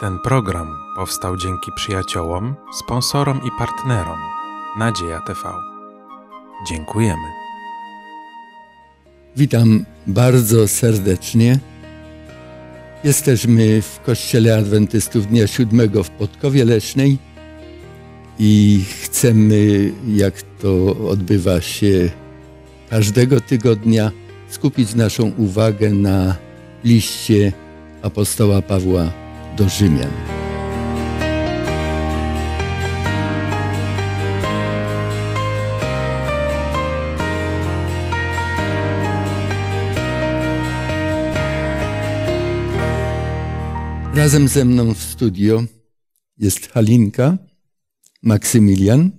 Ten program powstał dzięki przyjaciołom, sponsorom i partnerom Nadzieja TV. Dziękujemy. Witam bardzo serdecznie. Jesteśmy w Kościele Adwentystów Dnia Siódmego w Podkowie Lecznej i chcemy, jak to odbywa się każdego tygodnia, skupić naszą uwagę na liście apostoła Pawła do Rzymian. Razem ze mną w studio jest Halinka, Maksymilian.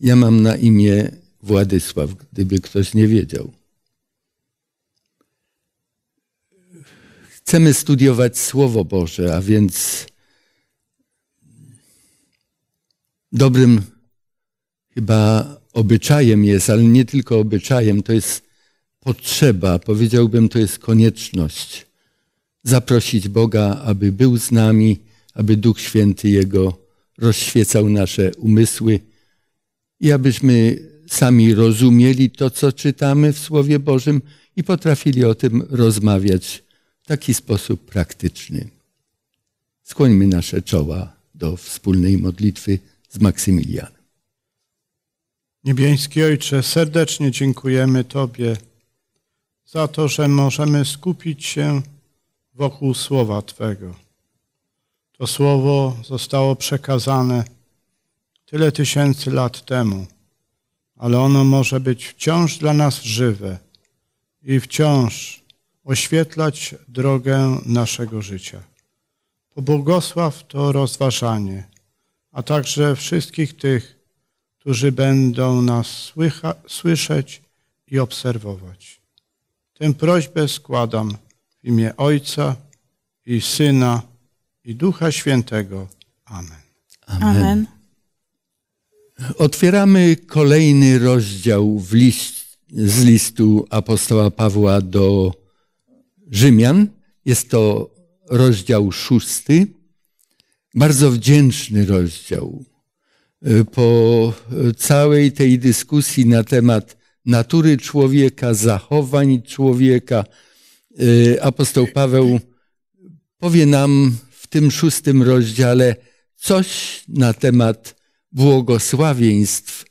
Ja mam na imię Władysław, gdyby ktoś nie wiedział. chcemy studiować Słowo Boże, a więc dobrym chyba obyczajem jest, ale nie tylko obyczajem, to jest potrzeba, powiedziałbym, to jest konieczność zaprosić Boga, aby był z nami, aby Duch Święty Jego rozświecał nasze umysły i abyśmy sami rozumieli to, co czytamy w Słowie Bożym i potrafili o tym rozmawiać w taki sposób praktyczny. Skłońmy nasze czoła do wspólnej modlitwy z Maksymilianem. Niebiański Ojcze, serdecznie dziękujemy Tobie za to, że możemy skupić się wokół Słowa Twego. To Słowo zostało przekazane tyle tysięcy lat temu, ale ono może być wciąż dla nas żywe i wciąż oświetlać drogę naszego życia. Pobłogosław to rozważanie, a także wszystkich tych, którzy będą nas słycha, słyszeć i obserwować. Tę prośbę składam w imię Ojca i Syna i Ducha Świętego. Amen. Amen. Amen. Otwieramy kolejny rozdział list, z listu apostoła Pawła do Rzymian. Jest to rozdział szósty. Bardzo wdzięczny rozdział. Y, po y, całej tej dyskusji na temat natury człowieka, zachowań człowieka, y, apostoł Paweł powie nam w tym szóstym rozdziale coś na temat błogosławieństw,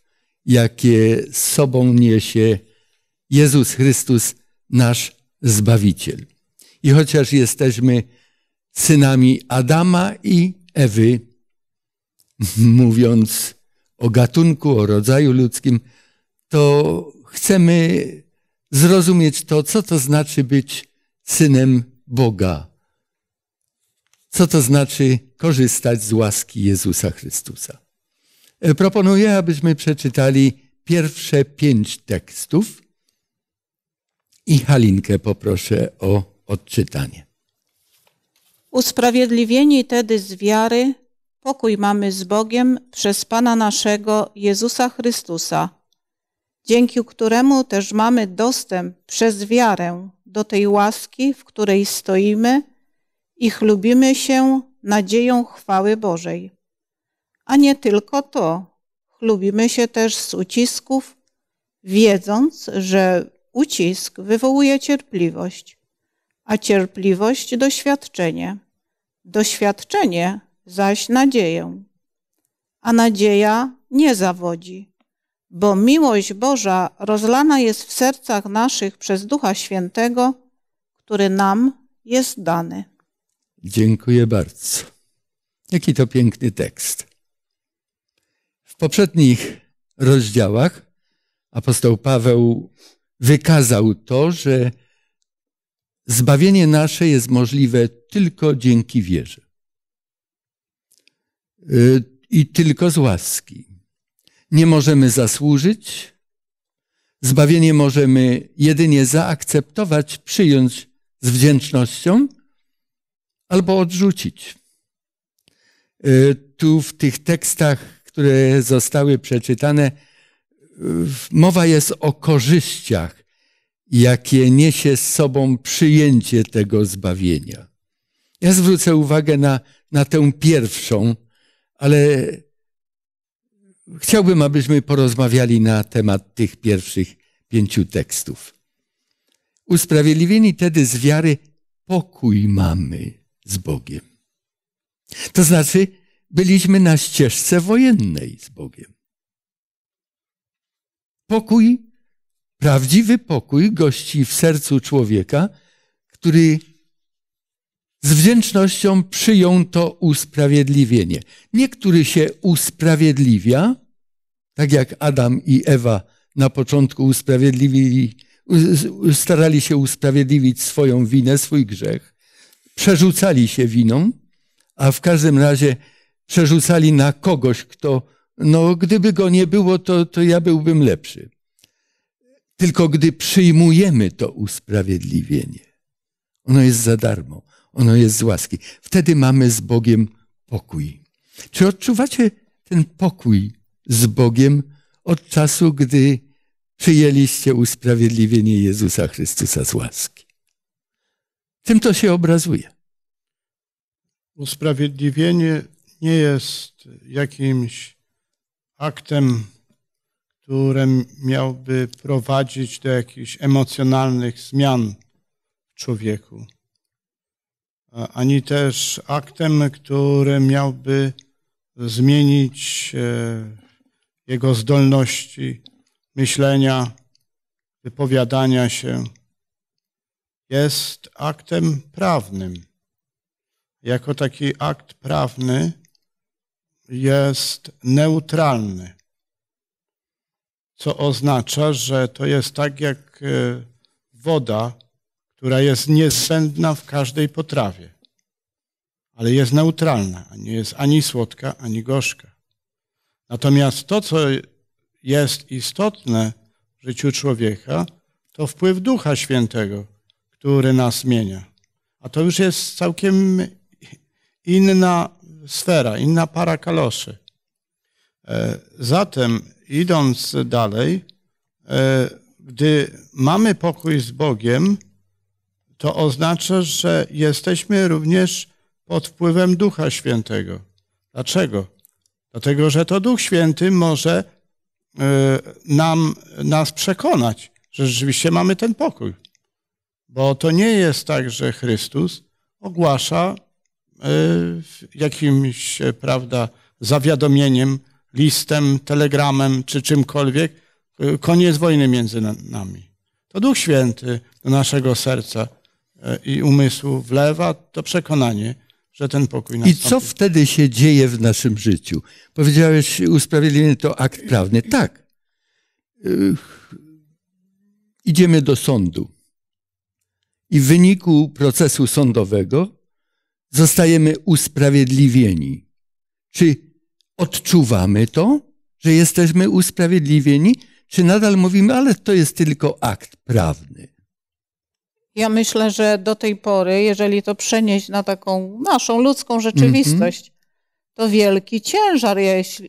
jakie z sobą niesie Jezus Chrystus, nasz Zbawiciel. I chociaż jesteśmy synami Adama i Ewy, mówiąc o gatunku, o rodzaju ludzkim, to chcemy zrozumieć to, co to znaczy być synem Boga. Co to znaczy korzystać z łaski Jezusa Chrystusa. E, proponuję, abyśmy przeczytali pierwsze pięć tekstów i Halinkę poproszę o odczytanie. Usprawiedliwieni tedy z wiary, pokój mamy z Bogiem przez Pana naszego Jezusa Chrystusa, dzięki któremu też mamy dostęp przez wiarę do tej łaski, w której stoimy i chlubimy się nadzieją chwały Bożej. A nie tylko to, chlubimy się też z ucisków, wiedząc, że Ucisk wywołuje cierpliwość, a cierpliwość doświadczenie, doświadczenie zaś nadzieję. A nadzieja nie zawodzi, bo miłość Boża rozlana jest w sercach naszych przez Ducha Świętego, który nam jest dany. Dziękuję bardzo. Jaki to piękny tekst. W poprzednich rozdziałach apostoł Paweł wykazał to, że zbawienie nasze jest możliwe tylko dzięki wierze. Y, I tylko z łaski. Nie możemy zasłużyć. Zbawienie możemy jedynie zaakceptować, przyjąć z wdzięcznością albo odrzucić. Y, tu w tych tekstach, które zostały przeczytane, mowa jest o korzyściach, jakie niesie z sobą przyjęcie tego zbawienia. Ja zwrócę uwagę na, na tę pierwszą, ale chciałbym, abyśmy porozmawiali na temat tych pierwszych pięciu tekstów. Usprawiedliwieni tedy z wiary pokój mamy z Bogiem. To znaczy, byliśmy na ścieżce wojennej z Bogiem. Pokój, prawdziwy pokój gości w sercu człowieka, który z wdzięcznością przyjął to usprawiedliwienie. Niektóry się usprawiedliwia, tak jak Adam i Ewa na początku usprawiedliwili, starali się usprawiedliwić swoją winę, swój grzech, przerzucali się winą, a w każdym razie przerzucali na kogoś, kto no gdyby go nie było, to, to ja byłbym lepszy. Tylko gdy przyjmujemy to usprawiedliwienie, ono jest za darmo, ono jest z łaski, wtedy mamy z Bogiem pokój. Czy odczuwacie ten pokój z Bogiem od czasu, gdy przyjęliście usprawiedliwienie Jezusa Chrystusa z łaski? Tym to się obrazuje? Usprawiedliwienie nie jest jakimś aktem, który miałby prowadzić do jakichś emocjonalnych zmian w człowieku, ani też aktem, który miałby zmienić e, jego zdolności myślenia, wypowiadania się. Jest aktem prawnym. Jako taki akt prawny jest neutralny, co oznacza, że to jest tak jak e, woda, która jest niezbędna w każdej potrawie, ale jest neutralna, nie jest ani słodka, ani gorzka. Natomiast to, co jest istotne w życiu człowieka, to wpływ Ducha Świętego, który nas zmienia. A to już jest całkiem inna sfera, inna para kaloszy. E, zatem, idąc dalej, e, gdy mamy pokój z Bogiem, to oznacza, że jesteśmy również pod wpływem Ducha Świętego. Dlaczego? Dlatego, że to Duch Święty może e, nam, nas przekonać, że rzeczywiście mamy ten pokój. Bo to nie jest tak, że Chrystus ogłasza Y, jakimś, e, prawda, zawiadomieniem, listem, telegramem czy czymkolwiek, y, koniec wojny między nami. To Duch Święty do naszego serca e, i umysłu wlewa to przekonanie, że ten pokój nastąpi. I co wtedy się dzieje w naszym życiu? Powiedziałeś, usprawiedliwienie to akt prawny. Tak. Y, idziemy do sądu. I w wyniku procesu sądowego zostajemy usprawiedliwieni. Czy odczuwamy to, że jesteśmy usprawiedliwieni, czy nadal mówimy, ale to jest tylko akt prawny? Ja myślę, że do tej pory, jeżeli to przenieść na taką naszą ludzką rzeczywistość, mm -hmm. to wielki ciężar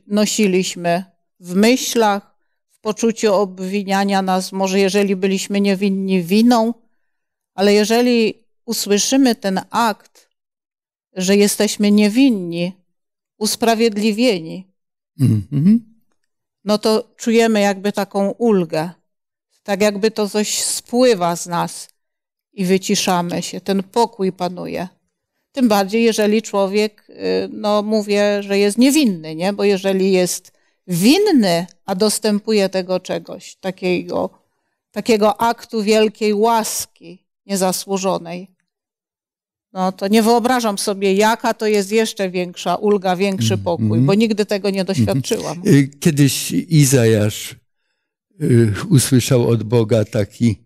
nosiliśmy w myślach, w poczuciu obwiniania nas, może jeżeli byliśmy niewinni winą, ale jeżeli usłyszymy ten akt że jesteśmy niewinni, usprawiedliwieni, mm-hmm. no to czujemy jakby taką ulgę. Tak jakby to coś spływa z nas i wyciszamy się, ten pokój panuje. Tym bardziej, jeżeli człowiek, y, no mówię, że jest niewinny, nie? Bo jeżeli jest winny, a dostępuje tego czegoś, takiego, takiego aktu wielkiej łaski niezasłużonej, no to nie wyobrażam sobie, jaka to jest jeszcze większa ulga, większy mm-hmm. pokój, mm -hmm. bo nigdy tego nie mm-hmm. doświadczyłam. Y, kiedyś Izajasz y, usłyszał od Boga taki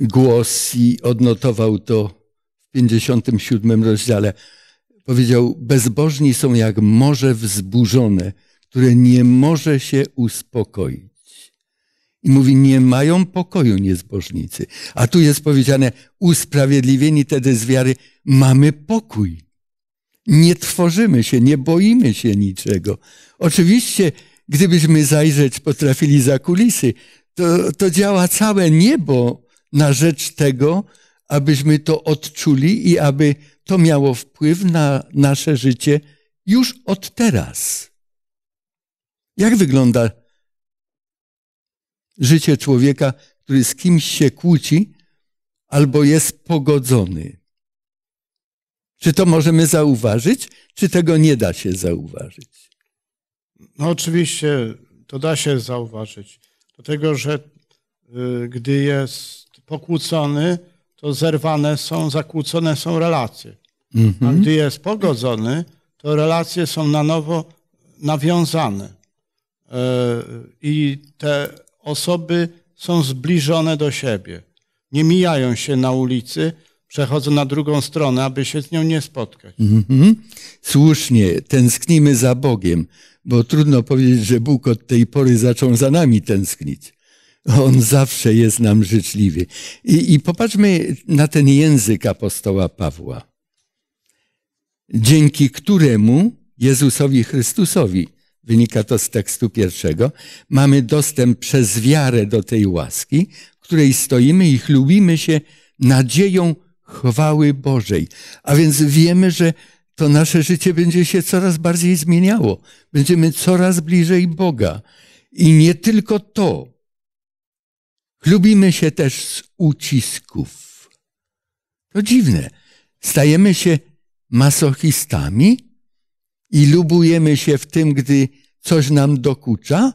głos i odnotował to w 57 rozdziale. Powiedział: Bezbożni są jak morze wzburzone, które nie może się uspokoić. I mówi, nie mają pokoju niezbożnicy. A tu jest powiedziane, usprawiedliwieni tedy z wiary mamy pokój. Nie tworzymy się, nie boimy się niczego. Oczywiście, gdybyśmy zajrzeć potrafili za kulisy, to, to działa całe niebo na rzecz tego, abyśmy to odczuli i aby to miało wpływ na nasze życie już od teraz. Jak wygląda Życie człowieka, który z kimś się kłóci albo jest pogodzony. Czy to możemy zauważyć, czy tego nie da się zauważyć? No oczywiście to da się zauważyć. Dlatego, że y, gdy jest pokłócony, to zerwane są, zakłócone są relacje. Mm -hmm. A mhm. gdy jest pogodzony, to relacje są na nowo nawiązane. E, I te osoby są zbliżone do siebie. Nie mijają się na ulicy, przechodzą na drugą stronę, aby się z nią nie spotkać. Mm-hmm. Słusznie, tęsknimy za Bogiem, bo trudno powiedzieć, że Bóg od tej pory zaczął za nami tęsknić. On zawsze jest nam życzliwy. I, I popatrzmy na ten język apostoła Pawła, dzięki któremu Jezusowi Chrystusowi wynika to z tekstu pierwszego, mamy dostęp przez wiarę do tej łaski, w której stoimy i chlubimy się nadzieją chwały Bożej. A więc wiemy, że to nasze życie będzie się coraz bardziej zmieniało. Będziemy coraz bliżej Boga. I nie tylko to. Chlubimy się też z ucisków. To dziwne. Stajemy się masochistami, i lubujemy się w tym, gdy coś nam dokucza?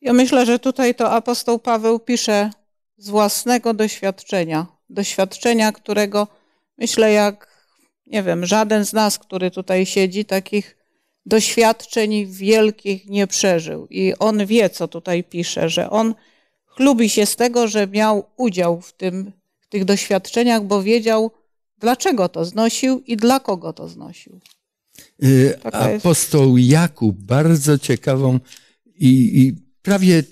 Ja myślę, że tutaj to apostoł Paweł pisze z własnego doświadczenia. Doświadczenia, którego myślę, jak nie wiem, żaden z nas, który tutaj siedzi, takich doświadczeń wielkich nie przeżył. I on wie, co tutaj pisze, że on chlubi się z tego, że miał udział w, tym, w tych doświadczeniach, bo wiedział, dlaczego to znosił i dla kogo to znosił. Y, apostoł Jakub bardzo ciekawą i, i prawie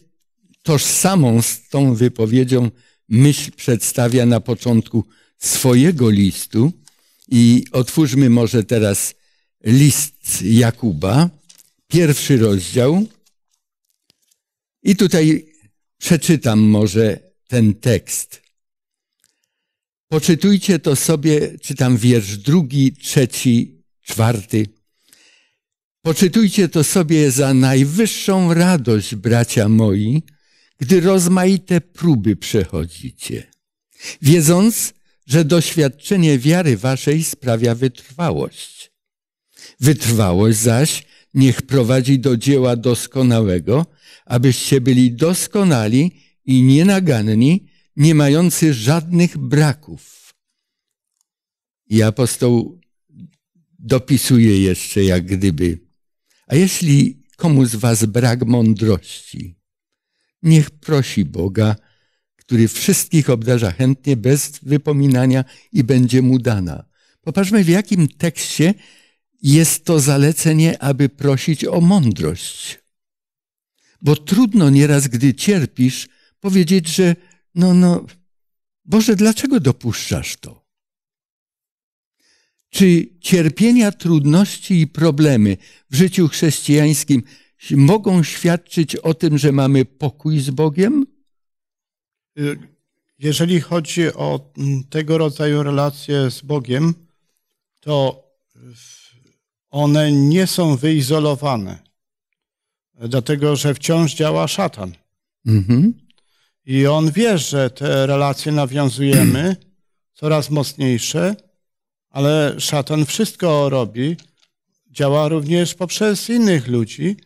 tożsamą z tą wypowiedzią myśl przedstawia na początku swojego listu. I otwórzmy może teraz list Jakuba, pierwszy rozdział. I tutaj przeczytam może ten tekst. Poczytujcie to sobie, czytam wiersz drugi, trzeci Czwarty. Poczytujcie to sobie za najwyższą radość, bracia moi, gdy rozmaite próby przechodzicie, wiedząc, że doświadczenie wiary waszej sprawia wytrwałość. Wytrwałość zaś niech prowadzi do dzieła doskonałego, abyście byli doskonali i nienaganni, nie mający żadnych braków. I apostoł dopisuje jeszcze jak gdyby. A jeśli komu z was brak mądrości, niech prosi Boga, który wszystkich obdarza chętnie, bez wypominania i będzie mu dana. Popatrzmy, w jakim tekście jest to zalecenie, aby prosić o mądrość. Bo trudno nieraz, gdy cierpisz, powiedzieć, że no, no, Boże, dlaczego dopuszczasz to? Czy cierpienia, trudności i problemy w życiu chrześcijańskim mogą świadczyć o tym, że mamy pokój z Bogiem? Jeżeli chodzi o mm, tego rodzaju relacje z Bogiem, to one nie są wyizolowane, dlatego że wciąż działa szatan. Mhm. I on wie, że te relacje nawiązujemy coraz mocniejsze ale szatan wszystko robi, działa również poprzez innych ludzi,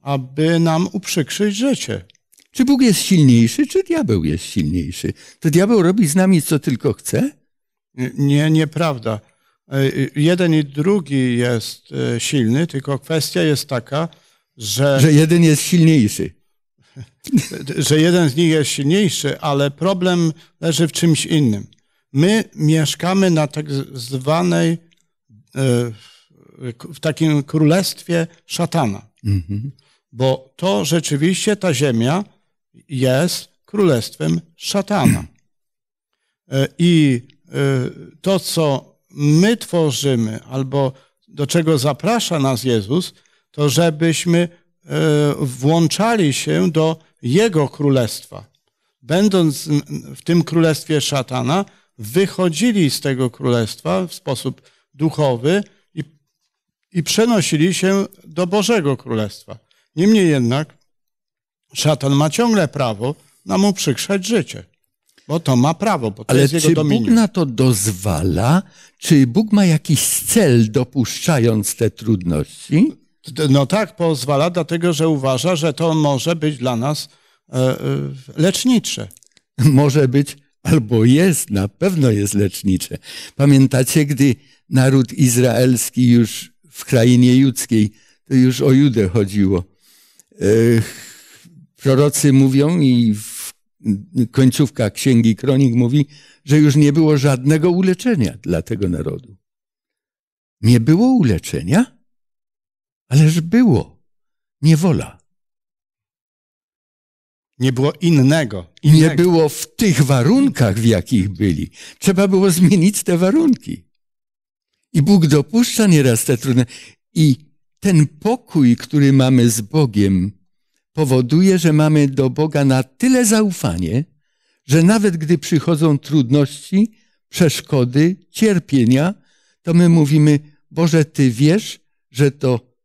aby nam uprzykrzyć życie. Czy Bóg jest silniejszy, czy diabeł jest silniejszy? To diabeł robi z nami co tylko chce? Nie, nieprawda. E, e, jeden i drugi jest e, silny, tylko kwestia jest taka, że. Że jeden jest silniejszy. Że jeden z nich jest silniejszy, ale problem leży w czymś innym. My mieszkamy na tak zwanej, e, w takim królestwie szatana. Mhm. Bo to rzeczywiście ta ziemia jest królestwem szatana. E, I e, to, co my tworzymy, albo do czego zaprasza nas Jezus, to żebyśmy włączali się do Jego królestwa. Będąc w tym królestwie szatana, wychodzili z tego królestwa w sposób duchowy i, i przenosili się do Bożego Królestwa. Niemniej jednak szatan ma ciągle prawo nam uprzykrzać życie. Bo to ma prawo, bo to Ale jest jego czy Bóg na to dozwala? Czy Bóg ma jakiś cel dopuszczając te trudności? No tak, pozwala, dlatego że uważa, że to może być dla nas e, e, lecznicze. Może być albo jest, na pewno jest lecznicze. Pamiętacie, gdy naród izraelski już w krainie judzkiej, to już o Judę chodziło. Prorocy mówią i końcówka Księgi Kronik mówi, że już nie było żadnego uleczenia dla tego narodu. Nie było uleczenia, ależ było niewola. Nie było innego, innego. Nie było w tych warunkach, w jakich byli. Trzeba było zmienić te warunki. I Bóg dopuszcza nieraz te trudne. I ten pokój, który mamy z Bogiem, powoduje, że mamy do Boga na tyle zaufanie, że nawet gdy przychodzą trudności, przeszkody, cierpienia, to my mówimy: Boże, Ty wiesz, że to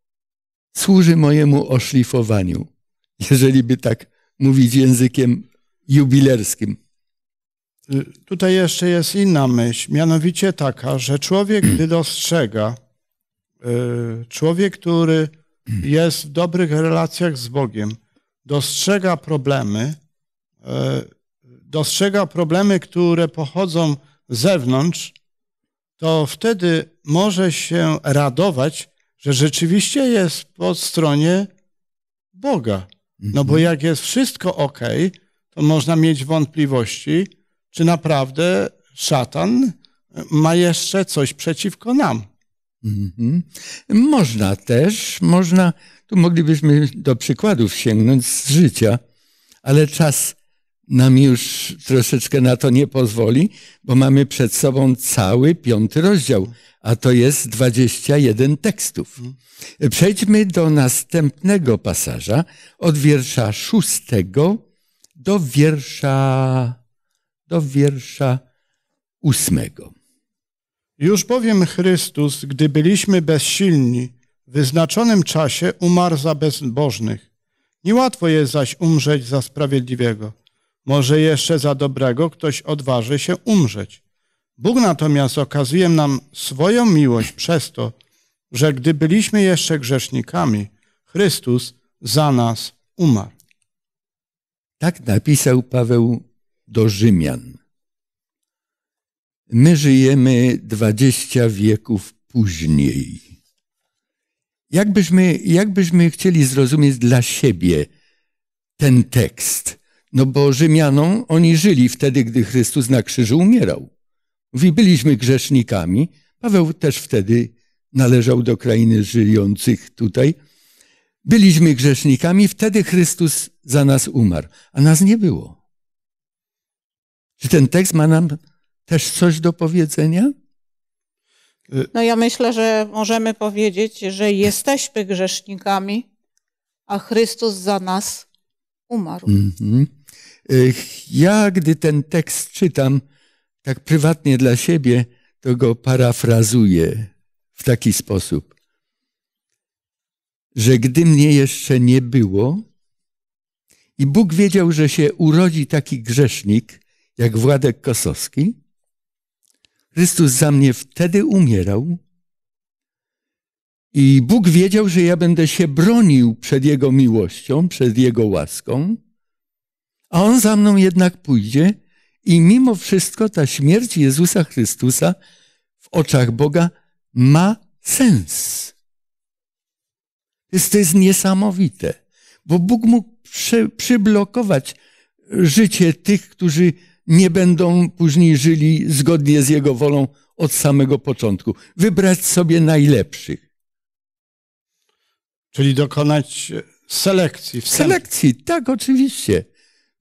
służy mojemu oszlifowaniu. Jeżeli by tak mówić językiem jubilerskim. Y, tutaj jeszcze jest inna myśl, mianowicie taka, że człowiek, gdy dostrzega, y, człowiek, który jest w dobrych relacjach z Bogiem, dostrzega problemy, y, dostrzega problemy, które pochodzą z zewnątrz, to wtedy może się radować, że rzeczywiście jest po stronie Boga. No bo jak jest wszystko ok, to można mieć wątpliwości, czy naprawdę szatan ma jeszcze coś przeciwko nam. Mm-hmm. Można też, można, tu moglibyśmy do przykładów sięgnąć z życia, ale czas nam już troszeczkę na to nie pozwoli, bo mamy przed sobą cały piąty rozdział, a to jest 21 tekstów. Przejdźmy do następnego pasaża, od wiersza szóstego do wiersza, do wiersza ósmego. Już bowiem Chrystus, gdy byliśmy bezsilni, w wyznaczonym czasie umarł za bezbożnych. Niełatwo jest zaś umrzeć za sprawiedliwego. Może jeszcze za dobrego ktoś odważy się umrzeć. Bóg natomiast okazuje nam swoją miłość przez to, że gdy byliśmy jeszcze grzesznikami, Chrystus za nas umarł. Tak napisał Paweł do Rzymian. My żyjemy dwadzieścia wieków później. Jakbyśmy, jakbyśmy chcieli zrozumieć dla siebie ten tekst, no bo Rzymianą oni żyli wtedy, gdy Chrystus na krzyżu umierał. Mówi, byliśmy grzesznikami. Paweł też wtedy należał do krainy żyjących tutaj. Byliśmy grzesznikami, wtedy Chrystus za nas umarł, a nas nie było. Czy ten tekst ma nam też coś do powiedzenia? No ja myślę, że możemy powiedzieć, że jesteśmy grzesznikami, a Chrystus za nas umarł. Mm -hmm. Ja, gdy ten tekst czytam tak prywatnie dla siebie, to go parafrazuję w taki sposób, że gdy mnie jeszcze nie było i Bóg wiedział, że się urodzi taki grzesznik jak Władek Kosowski, Chrystus za mnie wtedy umierał i Bóg wiedział, że ja będę się bronił przed Jego miłością, przed Jego łaską a on za mną jednak pójdzie i mimo wszystko ta śmierć Jezusa Chrystusa w oczach Boga ma sens. Jest, to jest niesamowite, bo Bóg mógł przy, przyblokować życie tych, którzy nie będą później żyli zgodnie z Jego wolą od samego początku. Wybrać sobie najlepszych. Czyli dokonać selekcji. Wstępnej. Selekcji, tak, oczywiście.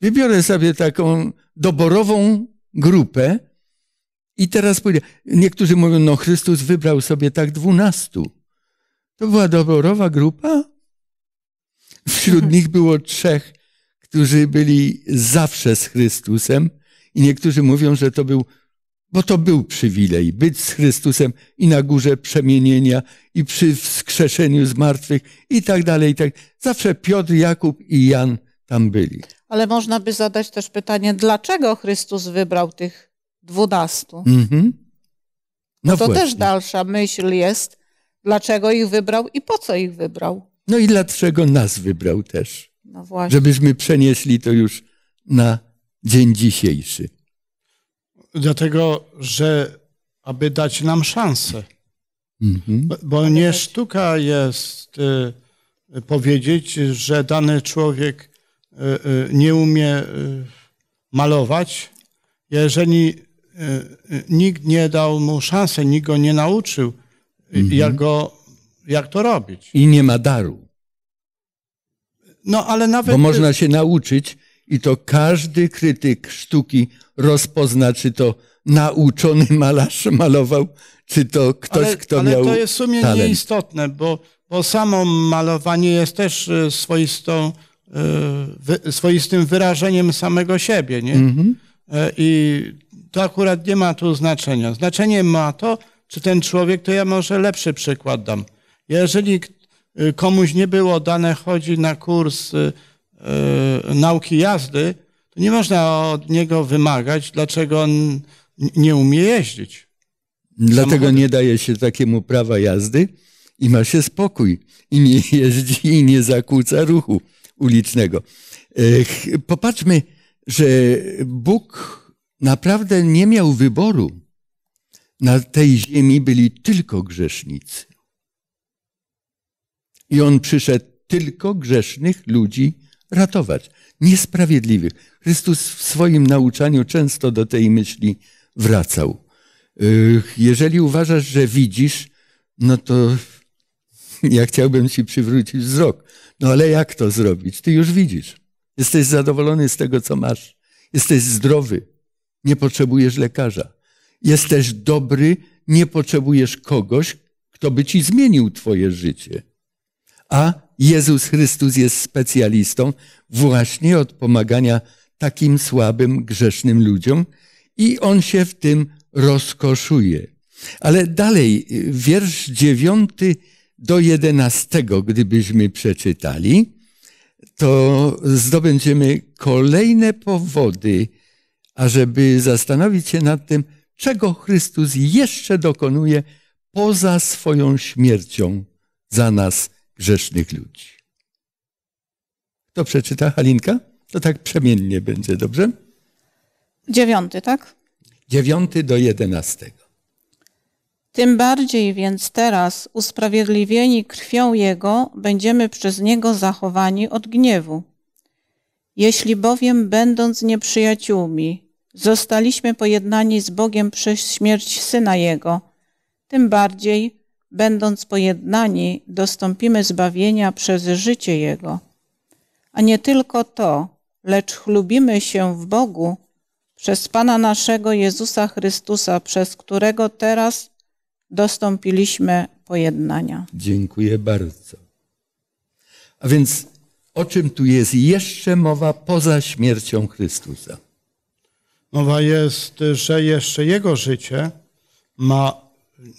Wybiorę sobie taką doborową grupę i teraz powiedz, Niektórzy mówią, no Chrystus wybrał sobie tak dwunastu. To była doborowa grupa. Wśród mhm. nich było trzech, którzy byli zawsze z Chrystusem i niektórzy mówią, że to był bo to był przywilej być z Chrystusem i na górze przemienienia, i przy wskrzeszeniu z martwych, i tak dalej, i tak. Zawsze Piotr, Jakub i Jan tam byli ale można by zadać też pytanie, dlaczego Chrystus wybrał tych dwunastu? Mm-hmm. No to właśnie. też dalsza myśl jest, dlaczego ich wybrał i po co ich wybrał. No i dlaczego nas wybrał też. No właśnie. Żebyśmy przenieśli to już na dzień dzisiejszy. Dlatego, że aby dać nam szansę. Mm-hmm. Bo nie sztuka jest y, powiedzieć, że dany człowiek Y, y, nie umie y, malować, jeżeli nikt nie dał mu szansy, nikt go nie nauczył, mhm. jak, go, jak to robić. I nie ma daru. No, ale nawet... Bo można się nauczyć i to każdy krytyk sztuki rozpozna, czy to nauczony malarz malował, czy to ktoś, ale, kto ale miał Ale to jest w sumie talent. nieistotne, bo, bo samo malowanie jest też swoistą E, swoistym wyrażeniem samego siebie. Nie? Mhm. E, I to akurat nie ma tu znaczenia. Znaczenie ma to, czy ten człowiek, to ja może lepszy przykład dam. Jeżeli e, komuś nie było dane chodzi na kurs nauki jazdy, to nie można od niego wymagać, dlaczego on nie umie jeździć. Dlatego nie daje się takiemu prawa jazdy i ma się spokój i nie jeździ i nie zakłóca ruchu ulicznego. Popatrzmy, że Bóg naprawdę nie miał wyboru. Na tej ziemi byli tylko grzesznicy. I on przyszedł tylko grzesznych ludzi ratować, niesprawiedliwych. Chrystus w swoim nauczaniu często do tej myśli wracał. Jeżeli uważasz, że widzisz, no to ja chciałbym ci przywrócić wzrok, no ale jak to zrobić? Ty już widzisz. Jesteś zadowolony z tego, co masz. Jesteś zdrowy. Nie potrzebujesz lekarza. Jesteś dobry. Nie potrzebujesz kogoś, kto by ci zmienił twoje życie. A Jezus Chrystus jest specjalistą właśnie od pomagania takim słabym, grzesznym ludziom i on się w tym rozkoszuje. Ale dalej, wiersz dziewiąty do 11, gdybyśmy przeczytali, to zdobędziemy kolejne powody, ażeby zastanowić się nad tym, czego Chrystus jeszcze dokonuje poza swoją śmiercią za nas, grzesznych ludzi. To przeczyta Halinka? To tak przemiennie będzie, dobrze? Dziewiąty, tak? Dziewiąty do jedenastego. Tym bardziej więc teraz, usprawiedliwieni krwią Jego, będziemy przez Niego zachowani od gniewu. Jeśli bowiem, będąc nieprzyjaciółmi, zostaliśmy pojednani z Bogiem przez śmierć Syna Jego, tym bardziej, będąc pojednani, dostąpimy zbawienia przez życie Jego. A nie tylko to, lecz chlubimy się w Bogu przez Pana naszego Jezusa Chrystusa, przez którego teraz dostąpiliśmy pojednania. Dziękuję bardzo. A więc o czym tu jest jeszcze mowa poza śmiercią Chrystusa? Mowa jest, że jeszcze Jego życie ma mm,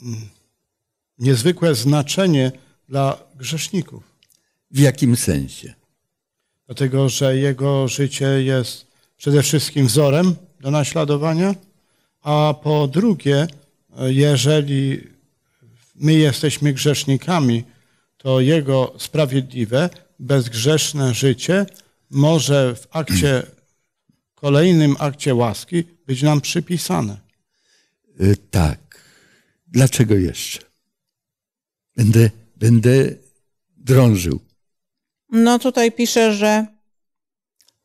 niezwykłe znaczenie dla grzeszników. W jakim sensie? Dlatego, że Jego życie jest przede wszystkim wzorem do naśladowania, a po drugie, jeżeli my jesteśmy grzesznikami, to jego sprawiedliwe, bezgrzeszne życie może w akcie, kolejnym akcie łaski być nam przypisane. Y, tak. Dlaczego jeszcze? Będę, będę drążył. No tutaj pisze, że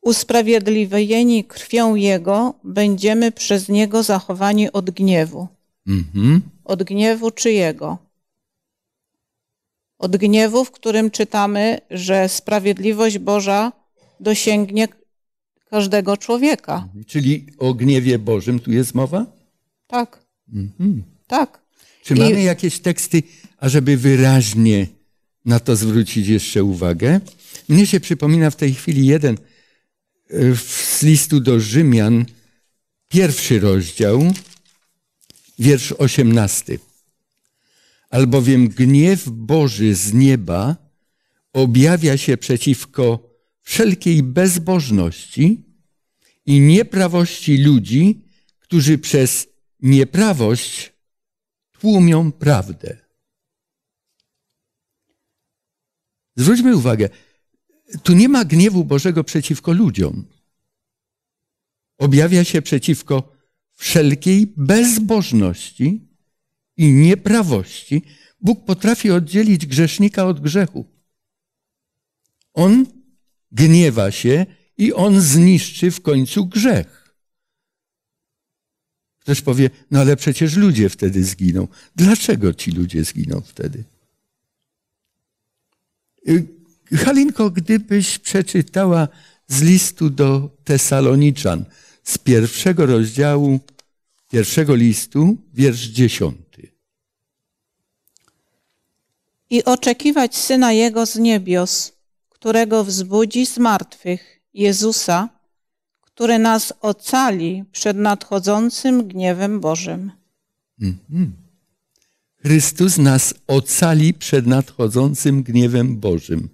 usprawiedliwieni krwią Jego będziemy przez Niego zachowani od gniewu. Mhm. Od gniewu czyjego? Od gniewu, w którym czytamy, że sprawiedliwość Boża dosięgnie każdego człowieka. Mhm. Czyli o gniewie Bożym tu jest mowa? Tak. Mhm. Tak. Czy I... mamy jakieś teksty, ażeby wyraźnie na to zwrócić jeszcze uwagę? Mnie się przypomina w tej chwili jeden e, z listu do Rzymian, pierwszy rozdział, wiersz 18. Albowiem gniew Boży z nieba objawia się przeciwko wszelkiej bezbożności i nieprawości ludzi, którzy przez nieprawość tłumią prawdę. Zwróćmy uwagę, tu nie ma gniewu Bożego przeciwko ludziom. Objawia się przeciwko wszelkiej bezbożności i nieprawości. Bóg potrafi oddzielić grzesznika od grzechu. On gniewa się i on zniszczy w końcu grzech. Ktoś powie, no ale przecież ludzie wtedy zginą. Dlaczego ci ludzie zginą wtedy? Halinko, gdybyś przeczytała z listu do Tesaloniczan, z pierwszego rozdziału pierwszego listu, wiersz dziesiąty. I oczekiwać Syna Jego z niebios, którego wzbudzi z martwych, Jezusa, który nas ocali przed nadchodzącym gniewem Bożym. Mhm. Chrystus nas ocali przed nadchodzącym gniewem Bożym.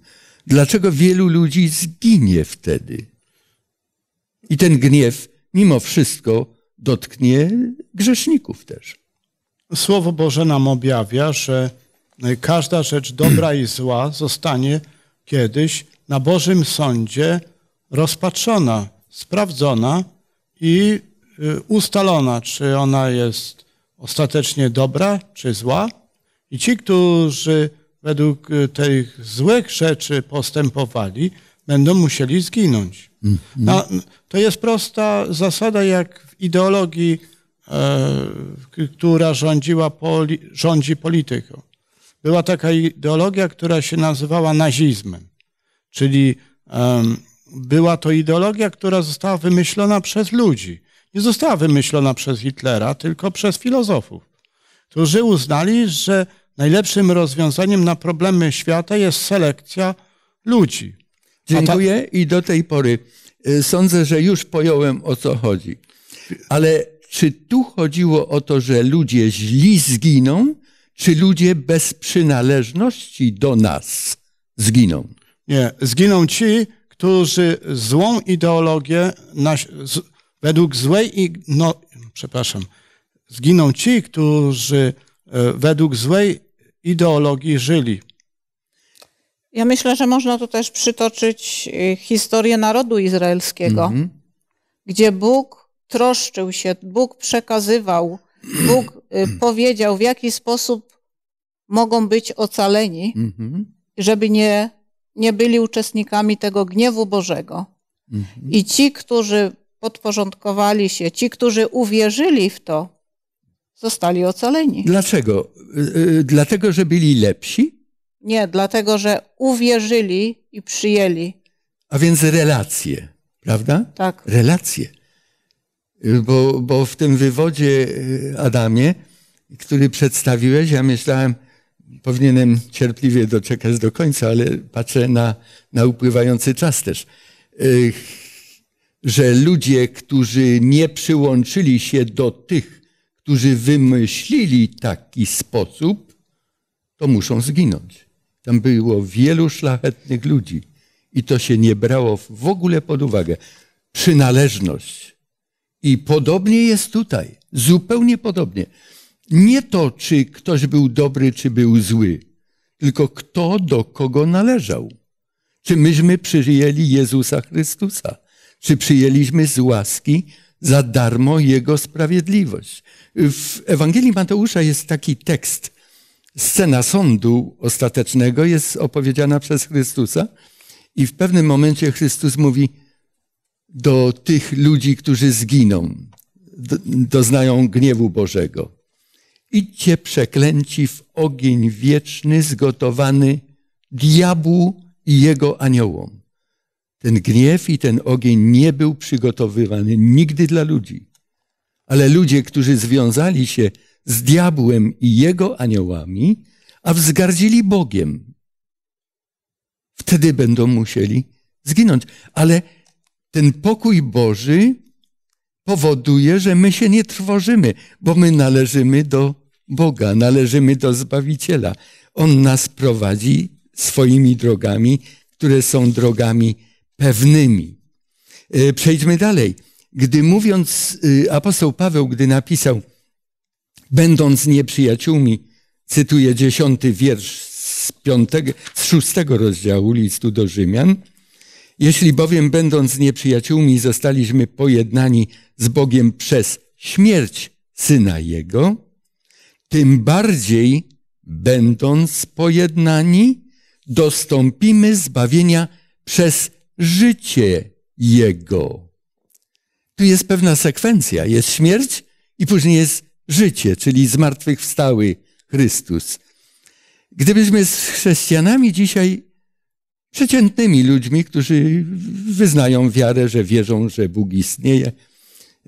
Dlaczego wielu ludzi zginie wtedy? I ten gniew mimo wszystko dotknie grzeszników też. Słowo Boże nam objawia, że e, każda rzecz dobra i zła zostanie kiedyś na Bożym Sądzie rozpatrzona, sprawdzona i e, ustalona, czy ona jest ostatecznie dobra, czy zła. I ci, którzy według e, tych złych rzeczy postępowali, będą musieli zginąć. No, to jest prosta zasada, jak w ideologii, e, która rządziła poli, rządzi polityką. Była taka ideologia, która się nazywała nazizmem, czyli e, była to ideologia, która została wymyślona przez ludzi. Nie została wymyślona przez Hitlera, tylko przez filozofów, którzy uznali, że najlepszym rozwiązaniem na problemy świata jest selekcja ludzi. Dziękuję i do tej pory y, sądzę, że już pojąłem o co chodzi. Ale czy tu chodziło o to, że ludzie źli zginą, czy ludzie bez przynależności do nas zginą? Nie, zginą ci, którzy złą ideologię według złej no, przepraszam, zginą ci, którzy e, według złej ideologii żyli. Ja myślę, że można tu też przytoczyć y, historię narodu izraelskiego, mm -hmm. gdzie Bóg troszczył się, Bóg przekazywał, Bóg y, powiedział, w jaki sposób mogą być ocaleni, mm -hmm. żeby nie, nie byli uczestnikami tego gniewu Bożego. Mm -hmm. I ci, którzy podporządkowali się, ci, którzy uwierzyli w to, zostali ocaleni. Dlaczego? Y, dlatego, że byli lepsi? Nie, dlatego że uwierzyli i przyjęli. A więc relacje, prawda? Tak. Relacje. Y, bo, bo w tym wywodzie, y, Adamie, który przedstawiłeś, ja myślałem, powinienem cierpliwie doczekać do końca, ale patrzę na, na upływający czas też, y, że ludzie, którzy nie przyłączyli się do tych, którzy wymyślili taki sposób, to muszą zginąć. Tam było wielu szlachetnych ludzi i to się nie brało w ogóle pod uwagę. Przynależność. I podobnie jest tutaj, zupełnie podobnie. Nie to, czy ktoś był dobry, czy był zły, tylko kto do kogo należał. Czy myśmy przyjęli Jezusa Chrystusa? Czy przyjęliśmy z łaski za darmo Jego sprawiedliwość? W Ewangelii Mateusza jest taki tekst, scena sądu ostatecznego jest opowiedziana przez Chrystusa. I w pewnym momencie Chrystus mówi do tych ludzi, którzy zginą, doznają gniewu Bożego. Idźcie przeklęci w ogień wieczny zgotowany diabłu i jego aniołom. Ten gniew i ten ogień nie był przygotowywany nigdy dla ludzi. Ale ludzie, którzy związali się z diabłem i jego aniołami, a wzgardzili Bogiem. Wtedy będą musieli zginąć. Ale ten pokój Boży powoduje, że my się nie trwożymy, bo my należymy do Boga, należymy do Zbawiciela. On nas prowadzi swoimi drogami, które są drogami pewnymi. E, przejdźmy dalej. Gdy mówiąc, y, apostoł Paweł, gdy napisał, będąc nieprzyjaciółmi, cytuję dziesiąty wiersz z, piątego, z szóstego rozdziału listu do Rzymian. Jeśli bowiem będąc nieprzyjaciółmi zostaliśmy pojednani z Bogiem przez śmierć Syna Jego, tym bardziej będąc pojednani dostąpimy zbawienia przez życie Jego. Tu jest pewna sekwencja. Jest śmierć i później jest życie, czyli zmartwychwstały Chrystus. Gdybyśmy z chrześcijanami dzisiaj, przeciętnymi ludźmi, którzy wyznają wiarę, że wierzą, że Bóg istnieje,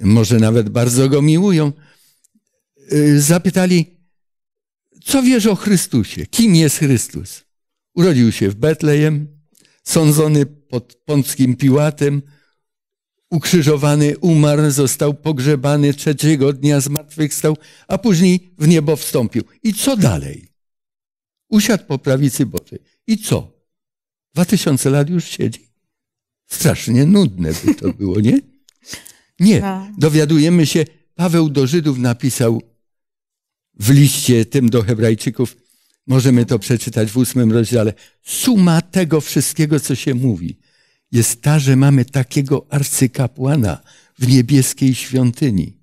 może nawet bardzo go miłują, y, zapytali, co wiesz o Chrystusie? Kim jest Chrystus? Urodził się w Betlejem, sądzony pod Pąckim Piłatem, ukrzyżowany, umarł, został pogrzebany, trzeciego dnia zmartwychwstał, a później w niebo wstąpił. I co dalej? Usiadł po prawicy Bożej. I co? Dwa tysiące lat już siedzi. Strasznie nudne by to było, nie? Nie. No. Dowiadujemy się, Paweł do Żydów napisał w liście tym do Hebrajczyków, możemy to przeczytać w ósmym rozdziale, suma tego wszystkiego, co się mówi jest ta, że mamy takiego arcykapłana w niebieskiej świątyni.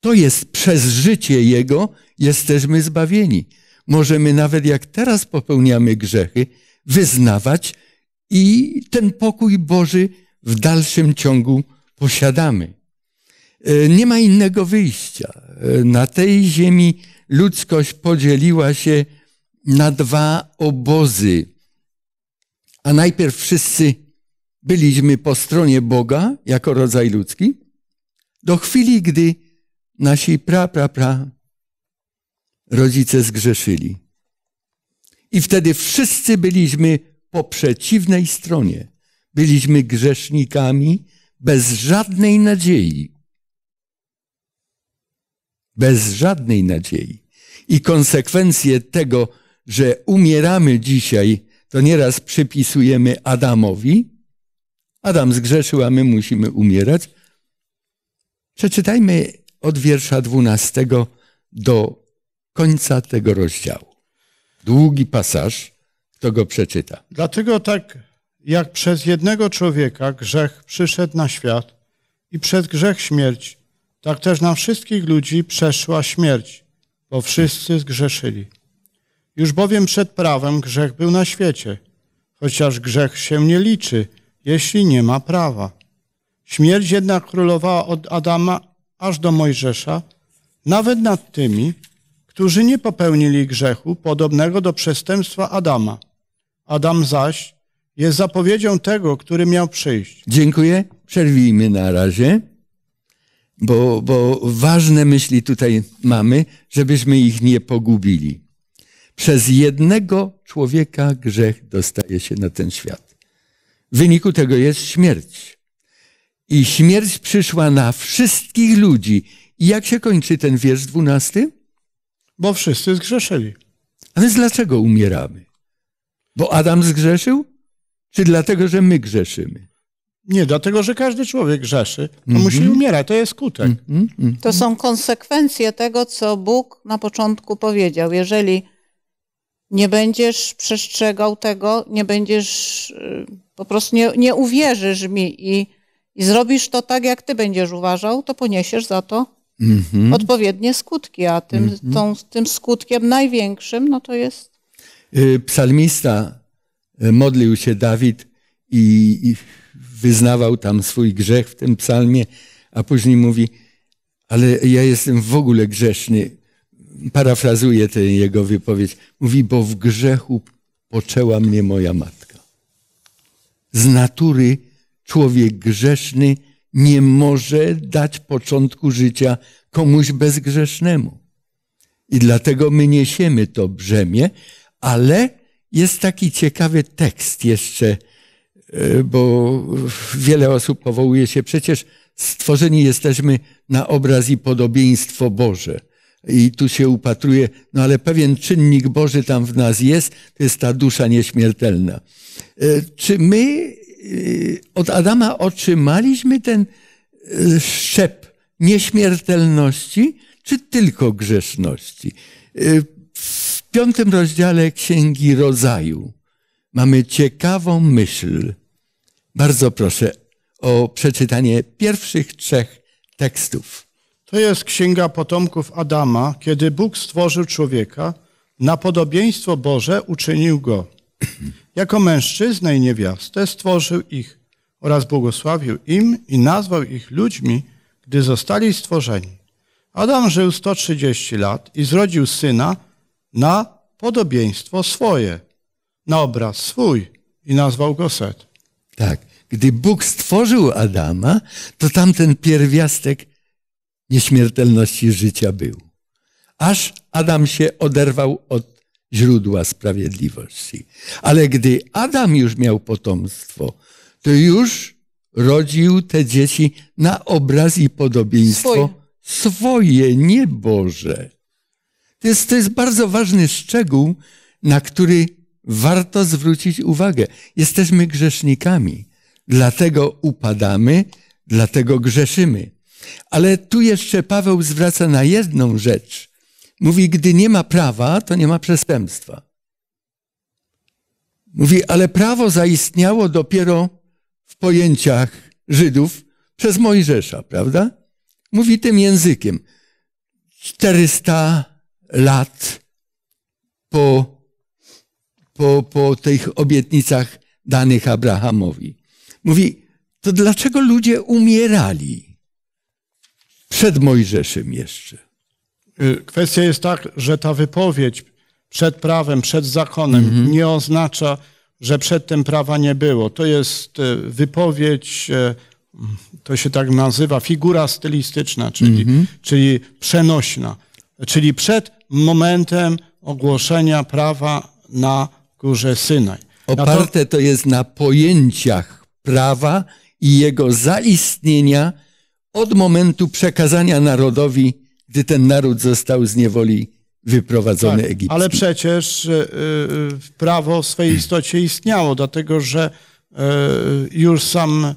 To jest przez życie Jego jesteśmy zbawieni. Możemy nawet jak teraz popełniamy grzechy, wyznawać i ten pokój Boży w dalszym ciągu posiadamy. E, nie ma innego wyjścia. E, na tej ziemi ludzkość podzieliła się na dwa obozy. A najpierw wszyscy byliśmy po stronie Boga jako rodzaj ludzki, do chwili, gdy nasi pra, pra, pra rodzice zgrzeszyli. I wtedy wszyscy byliśmy po przeciwnej stronie. Byliśmy grzesznikami bez żadnej nadziei. Bez żadnej nadziei. I konsekwencje tego, że umieramy dzisiaj, to nieraz przypisujemy Adamowi, Adam zgrzeszył, a my musimy umierać. Przeczytajmy od wiersza 12 do końca tego rozdziału. Długi pasaż, kto go przeczyta. Dlatego tak jak przez jednego człowieka grzech przyszedł na świat i przez grzech śmierć, tak też na wszystkich ludzi przeszła śmierć, bo wszyscy zgrzeszyli. Już bowiem przed prawem grzech był na świecie, chociaż grzech się nie liczy – jeśli nie ma prawa. Śmierć jednak królowała od Adama aż do Mojżesza, nawet nad tymi, którzy nie popełnili grzechu podobnego do przestępstwa Adama. Adam zaś jest zapowiedzią tego, który miał przyjść. Dziękuję. Przerwijmy na razie, bo, bo ważne myśli tutaj mamy, żebyśmy ich nie pogubili. Przez jednego człowieka grzech dostaje się na ten świat. W wyniku tego jest śmierć. I śmierć przyszła na wszystkich ludzi. I jak się kończy ten wiersz dwunasty? Bo wszyscy zgrzeszyli. A więc dlaczego umieramy? Bo Adam zgrzeszył? Czy dlatego, że my grzeszymy? Nie, dlatego, że każdy człowiek grzeszy. Mm -hmm. musi umierać, to jest skutek. Mm -hmm. To są konsekwencje tego, co Bóg na początku powiedział. Jeżeli nie będziesz przestrzegał tego, nie będziesz y, po prostu nie, nie uwierzysz mi i, i zrobisz to tak, jak ty będziesz uważał, to poniesiesz za to mhm. odpowiednie skutki, a tym, mhm. tą, tym skutkiem największym no to jest... Y, psalmista y, modlił się Dawid i, i wyznawał tam swój grzech w tym psalmie, a później mówi, ale ja jestem w ogóle grzeszny. Parafrazuję tę jego wypowiedź. Mówi, bo w grzechu poczęła mnie moja matka z natury człowiek grzeszny nie może dać początku życia komuś bezgrzesznemu. I dlatego my niesiemy to brzemię, ale jest taki ciekawy tekst jeszcze, e, bo wiele osób powołuje się przecież stworzeni jesteśmy na obraz i podobieństwo Boże i tu się upatruje, no ale pewien czynnik Boży tam w nas jest, to jest ta dusza nieśmiertelna. E, czy my e, od Adama otrzymaliśmy ten e, szczep nieśmiertelności, czy tylko grzeszności? W piątym rozdziale Księgi Rodzaju mamy ciekawą myśl. Bardzo proszę o przeczytanie pierwszych trzech tekstów. To jest księga potomków Adama, kiedy Bóg stworzył człowieka, na podobieństwo Boże uczynił go. Jako mężczyznę i niewiastę stworzył ich oraz błogosławił im i nazwał ich ludźmi, gdy zostali stworzeni. Adam żył 130 lat i zrodził syna na podobieństwo swoje, na obraz swój i nazwał go Set. Tak. Gdy Bóg stworzył Adama, to tamten pierwiastek nieśmiertelności życia był. Aż Adam się oderwał od źródła sprawiedliwości. Ale gdy Adam już miał potomstwo, to już rodził te dzieci na obraz i podobieństwo swoje, swoje nie Boże. To jest, to jest bardzo ważny szczegół, na który warto zwrócić uwagę. Jesteśmy grzesznikami, dlatego upadamy, dlatego grzeszymy. Ale tu jeszcze Paweł zwraca na jedną rzecz. Mówi, gdy nie ma prawa, to nie ma przestępstwa. Mówi, ale prawo zaistniało dopiero w pojęciach Żydów przez Mojżesza, prawda? Mówi tym językiem. 400 lat po, po, po tych obietnicach danych Abrahamowi. Mówi, to dlaczego ludzie umierali? przed Mojżeszem jeszcze. Y, kwestia jest tak, że ta wypowiedź przed prawem, przed zakonem mhm. nie oznacza, że przedtem prawa nie było. To jest y, wypowiedź, y, to się tak nazywa, figura stylistyczna, czyli, mhm. czyli przenośna. Czyli przed momentem ogłoszenia prawa na górze Synaj. Oparte to jest na pojęciach prawa i jego zaistnienia, od momentu przekazania narodowi, gdy ten naród został z niewoli wyprowadzony tak, Egipt. Ale przecież y, y, prawo w swojej istocie istniało, dlatego że y, już sam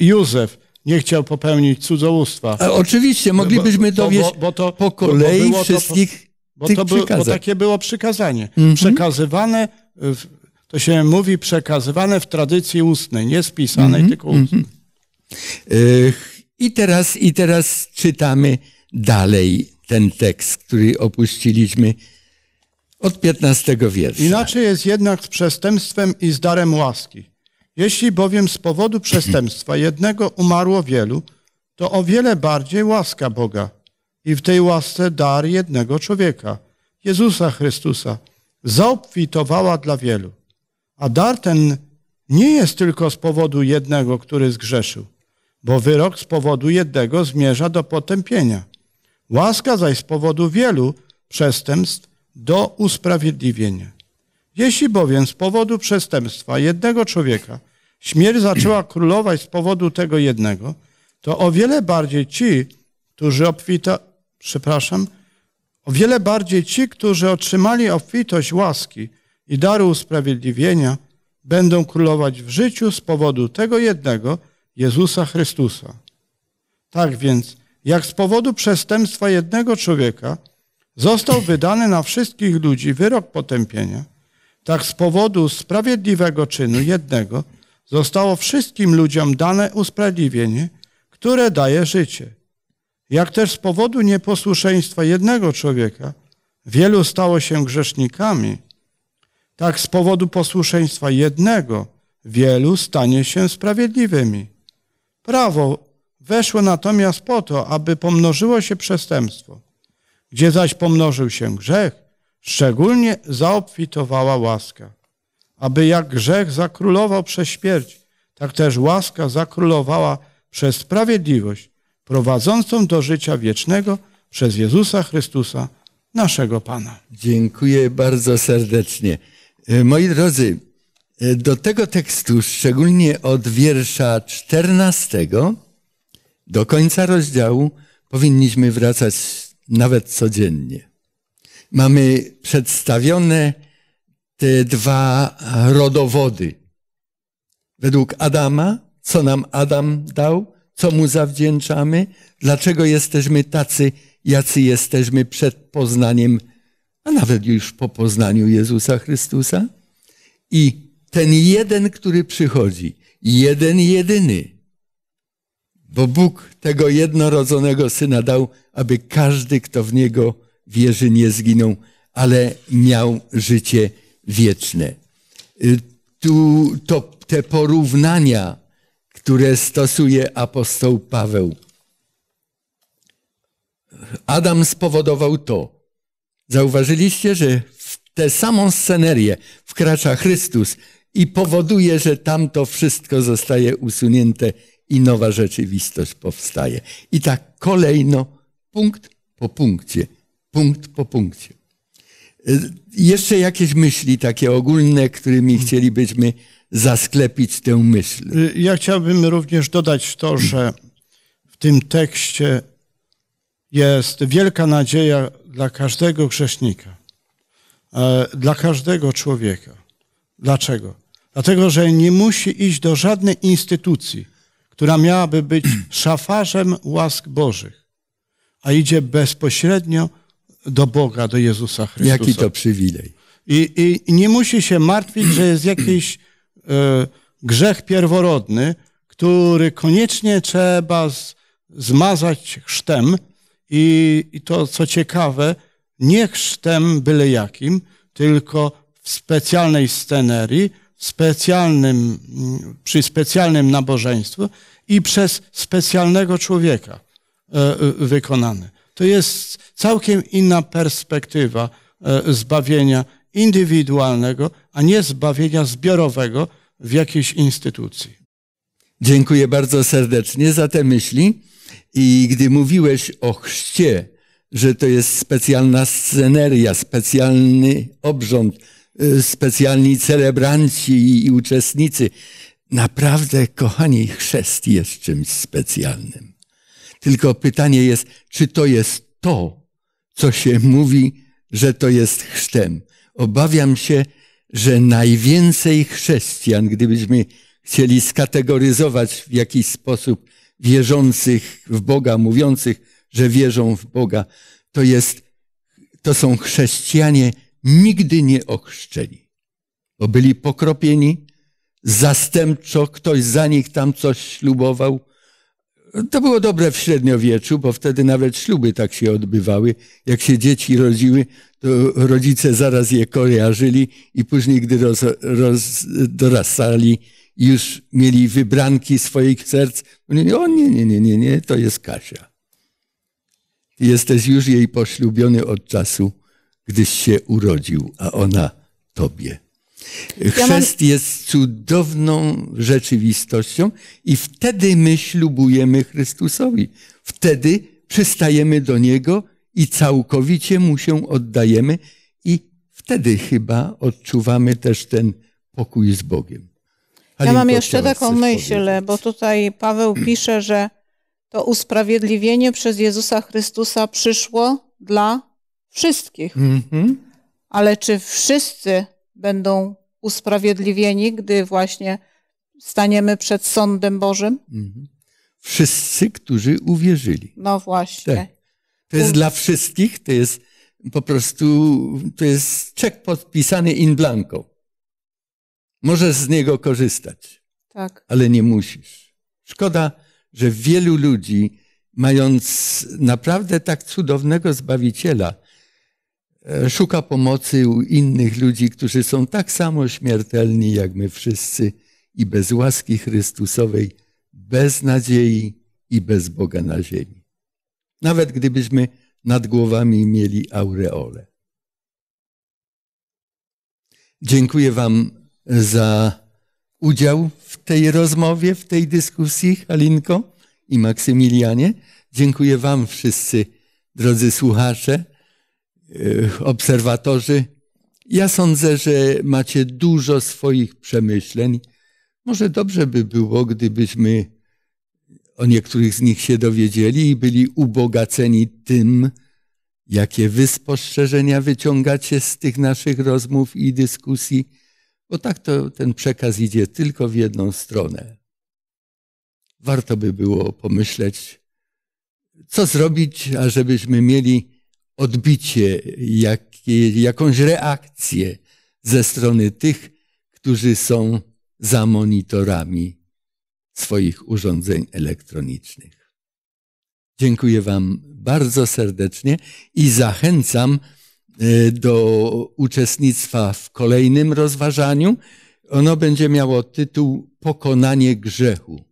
Józef nie chciał popełnić cudzołóstwa. A oczywiście, moglibyśmy dowieść bo, bo, to, po kolei bo, wszystkich bo, tych to był, bo takie było przykazanie. Mm -hmm. Przekazywane, w, to się mówi, przekazywane w tradycji ustnej, nie spisanej, mm -hmm. tylko ustnej. Mm -hmm. I teraz, i teraz czytamy dalej ten tekst, który opuściliśmy od 15 wiersza. Inaczej jest jednak z przestępstwem i z darem łaski. Jeśli bowiem z powodu przestępstwa jednego umarło wielu, to o wiele bardziej łaska Boga. I w tej łasce dar jednego człowieka, Jezusa Chrystusa, zaobfitowała dla wielu. A dar ten nie jest tylko z powodu jednego, który zgrzeszył, bo wyrok z powodu jednego zmierza do potępienia. Łaska zaś z powodu wielu przestępstw do usprawiedliwienia. Jeśli bowiem z powodu przestępstwa jednego człowieka śmierć zaczęła królować z powodu tego jednego, to o wiele bardziej ci, którzy obfita, przepraszam, o wiele bardziej ci, którzy otrzymali obfitość łaski i daru usprawiedliwienia, będą królować w życiu z powodu tego jednego, Jezusa Chrystusa. Tak więc, jak z powodu przestępstwa jednego człowieka został wydany na wszystkich ludzi wyrok potępienia, tak z powodu sprawiedliwego czynu jednego zostało wszystkim ludziom dane usprawiedliwienie, które daje życie. Jak też z powodu nieposłuszeństwa jednego człowieka wielu stało się grzesznikami, tak z powodu posłuszeństwa jednego wielu stanie się sprawiedliwymi. Prawo weszło natomiast po to, aby pomnożyło się przestępstwo. Gdzie zaś pomnożył się grzech, szczególnie zaobfitowała łaska. Aby jak grzech zakrólował przez śmierć, tak też łaska zakrólowała przez sprawiedliwość, prowadzącą do życia wiecznego przez Jezusa Chrystusa, naszego Pana. Dziękuję bardzo serdecznie. E, moi drodzy, E, do tego tekstu, szczególnie od wiersza 14 do końca rozdziału, powinniśmy wracać nawet codziennie. Mamy przedstawione te dwa rodowody. Według Adama, co nam Adam dał, co mu zawdzięczamy, dlaczego jesteśmy tacy, jacy jesteśmy przed poznaniem, a nawet już po poznaniu Jezusa Chrystusa. I ten jeden, który przychodzi, jeden jedyny. Bo Bóg tego jednorodzonego syna dał, aby każdy, kto w niego wierzy, nie zginął, ale miał życie wieczne. Y, tu to, te porównania, które stosuje apostoł Paweł. Adam spowodował to. Zauważyliście, że w tę samą scenerię wkracza Chrystus i powoduje, że tamto wszystko zostaje usunięte i nowa rzeczywistość powstaje. I tak kolejno, punkt po punkcie, punkt po punkcie. Y, jeszcze jakieś myśli takie ogólne, którymi chcielibyśmy zasklepić tę myśl. Y, ja chciałbym również dodać to, że w tym tekście jest wielka nadzieja dla każdego grzesznika, e, dla każdego człowieka. Dlaczego? Dlatego, że nie musi iść do żadnej instytucji, która miałaby być szafarzem łask Bożych, a idzie bezpośrednio do Boga, do Jezusa Chrystusa. Jaki to przywilej. I, i nie musi się martwić, że jest jakiś y, grzech pierworodny, który koniecznie trzeba z, zmazać chrztem. I, I to, co ciekawe, nie chrztem byle jakim, tylko w specjalnej scenerii, specjalnym, mm, przy specjalnym nabożeństwu i przez specjalnego człowieka e, e, wykonany. To jest całkiem inna perspektywa e, zbawienia indywidualnego, a nie zbawienia zbiorowego w jakiejś instytucji. Dziękuję bardzo serdecznie za te myśli. I gdy mówiłeś o chrzcie, że to jest specjalna sceneria, specjalny obrząd, Y, specjalni celebranci i uczestnicy. Naprawdę, kochani, chrzest jest czymś specjalnym. Tylko pytanie jest, czy to jest to, co się mówi, że to jest chrztem. Obawiam się, że najwięcej chrześcijan, gdybyśmy chcieli skategoryzować w jakiś sposób wierzących w Boga, mówiących, że wierzą w Boga, to jest, to są chrześcijanie nigdy nie ochrzczeni, bo byli pokropieni, zastępczo ktoś za nich tam coś ślubował. To było dobre w średniowieczu, bo wtedy nawet śluby tak się odbywały. Jak się dzieci rodziły, to rodzice zaraz je kojarzyli i później, gdy roz, roz, dorastali, już mieli wybranki swoich serc. Mówili, o nie, nie, nie, nie, nie, to jest Kasia. Jesteś już jej poślubiony od czasu gdyś się urodził, a ona tobie. Chrzest ja mam... jest cudowną rzeczywistością i wtedy my ślubujemy Chrystusowi. Wtedy przystajemy do Niego i całkowicie Mu się oddajemy i wtedy chyba odczuwamy też ten pokój z Bogiem. ja mam jeszcze taką myśl, powiedzieć. bo tutaj Paweł pisze, że to usprawiedliwienie przez Jezusa Chrystusa przyszło dla wszystkich. Mm-hmm. Ale czy wszyscy będą usprawiedliwieni, gdy właśnie staniemy przed sądem Bożym? Mm-hmm. Wszyscy, którzy uwierzyli. No właśnie. Tak. To jest U... dla wszystkich, to jest po prostu, to jest czek podpisany in blanco. Możesz z niego korzystać, tak. ale nie musisz. Szkoda, że wielu ludzi, mając naprawdę tak cudownego Zbawiciela, E, szuka pomocy u innych ludzi, którzy są tak samo śmiertelni jak my wszyscy i bez łaski Chrystusowej, bez nadziei i bez Boga na ziemi. Nawet gdybyśmy nad głowami mieli aureole. Dziękuję Wam za udział w tej rozmowie, w tej dyskusji, Halinko i Maksymilianie. Dziękuję Wam wszyscy, drodzy słuchacze. Y, obserwatorzy. Ja sądzę, że macie dużo swoich przemyśleń. Może dobrze by było, gdybyśmy o niektórych z nich się dowiedzieli i byli ubogaceni tym, jakie wy spostrzeżenia wyciągacie z tych naszych rozmów i dyskusji, bo tak to ten przekaz idzie tylko w jedną stronę. Warto by było pomyśleć, co zrobić, ażebyśmy mieli odbicie, jak, jakąś reakcję ze strony tych, którzy są za monitorami swoich urządzeń elektronicznych. Dziękuję Wam bardzo serdecznie i zachęcam e, do uczestnictwa w kolejnym rozważaniu. Ono będzie miało tytuł Pokonanie grzechu.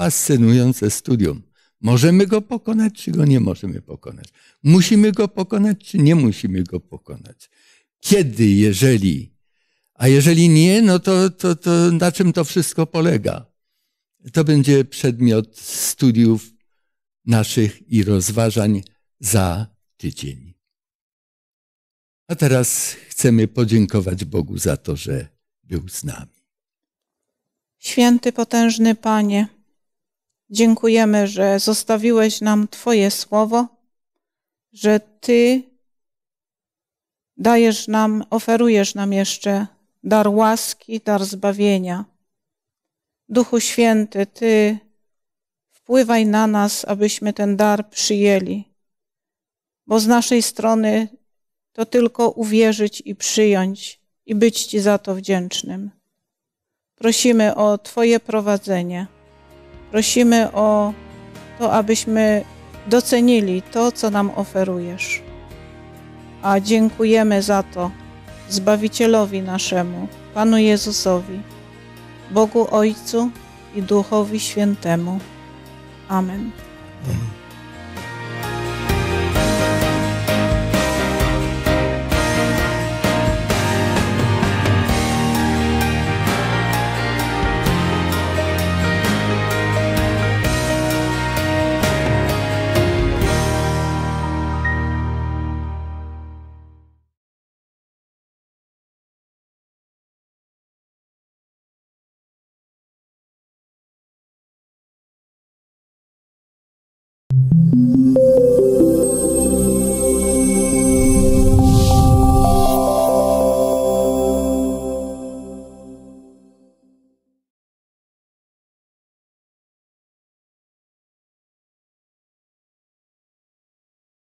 Fascynujące studium. Możemy go pokonać, czy go nie możemy pokonać? Musimy go pokonać, czy nie musimy go pokonać? Kiedy, jeżeli? A jeżeli nie, no to, to, to na czym to wszystko polega? To będzie przedmiot studiów naszych i rozważań za tydzień. A teraz chcemy podziękować Bogu za to, że był z nami. Święty potężny Panie Dziękujemy, że zostawiłeś nam Twoje słowo, że Ty dajesz nam, oferujesz nam jeszcze dar łaski, dar zbawienia. Duchu Święty, Ty wpływaj na nas, abyśmy ten dar przyjęli, bo z naszej strony to tylko uwierzyć i przyjąć i być Ci za to wdzięcznym. Prosimy o Twoje prowadzenie. Prosimy o to, abyśmy docenili to, co nam oferujesz. A dziękujemy za to Zbawicielowi naszemu, Panu Jezusowi, Bogu Ojcu i Duchowi Świętemu. Amen. Amen.